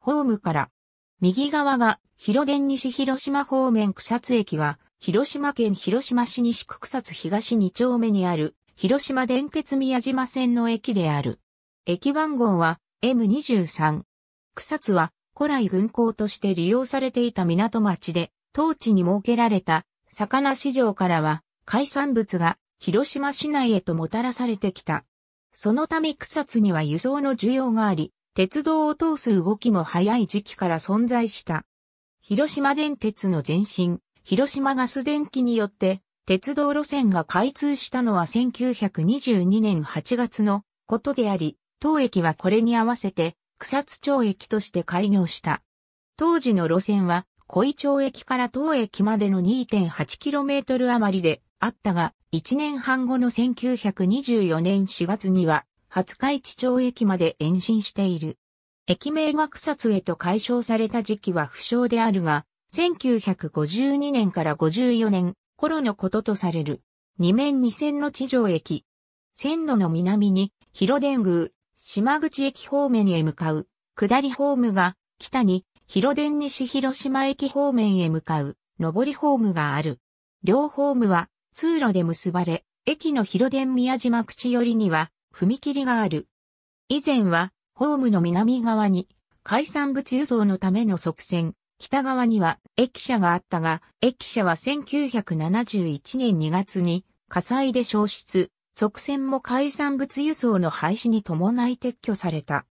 ホームから。右側が広電西広島方面草津駅は、広島県広島市西区草津東2丁目にある、広島電鉄宮島線の駅である。駅番号は M23。草津は古来軍港として利用されていた港町で、当地に設けられた魚市場からは海産物が広島市内へともたらされてきた。そのため草津には輸送の需要があり、鉄道を通す動きも早い時期から存在した。広島電鉄の前身、広島ガス電機によって、鉄道路線が開通したのは1922年8月のことであり、当駅はこれに合わせて草津町駅として開業した。当時の路線は、小井町駅から当駅までの 2.8km 余りであったが、1年半後の1924年4月には、廿日市町駅まで延伸している。駅名が草津へと解消された時期は不詳であるが、1952年から54年頃のこととされる。二面二線の地上駅。線路の南に広電宮、島口駅方面へ向かう。下りホームが北に広電西広島駅方面へ向かう。上りホームがある。両ホームは通路で結ばれ、駅の広電宮島口寄りには踏切がある。以前は、ホームの南側に、海産物輸送のための側線、北側には駅舎があったが、駅舎は1971年2月に火災で消失、側線も海産物輸送の廃止に伴い撤去された。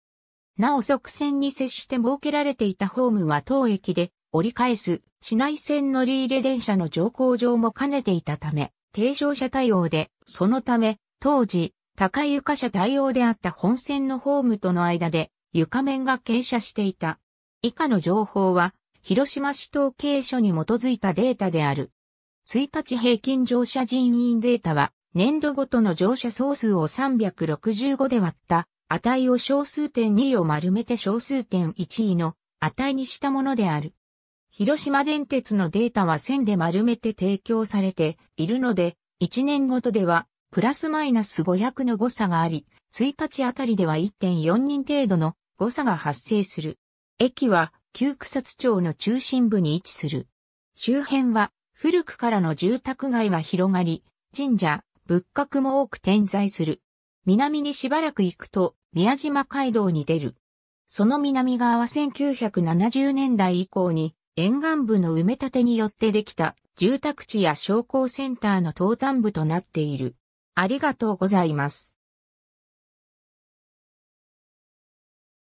なお側線に接して設けられていたホームは当駅で折り返す市内線乗り入れ電車の乗降場も兼ねていたため、低車車対応で、そのため当時高床車対応であった本線のホームとの間で床面が傾斜していた。以下の情報は、広島市統計所に基づいたデータである。1日平均乗車人員データは、年度ごとの乗車総数を365で割った値を小数点2を丸めて小数点1位の値にしたものである。広島電鉄のデータは線で丸めて提供されているので、1年ごとではプラスマイナス500の誤差があり、1日あたりでは1.4人程度の誤差が発生する。駅は旧草津町の中心部に位置する。周辺は古くからの住宅街が広がり、神社、仏閣も多く点在する。南にしばらく行くと宮島街道に出る。その南側は1970年代以降に沿岸部の埋め立てによってできた住宅地や商工センターの東端部となっている。ありがとうございます。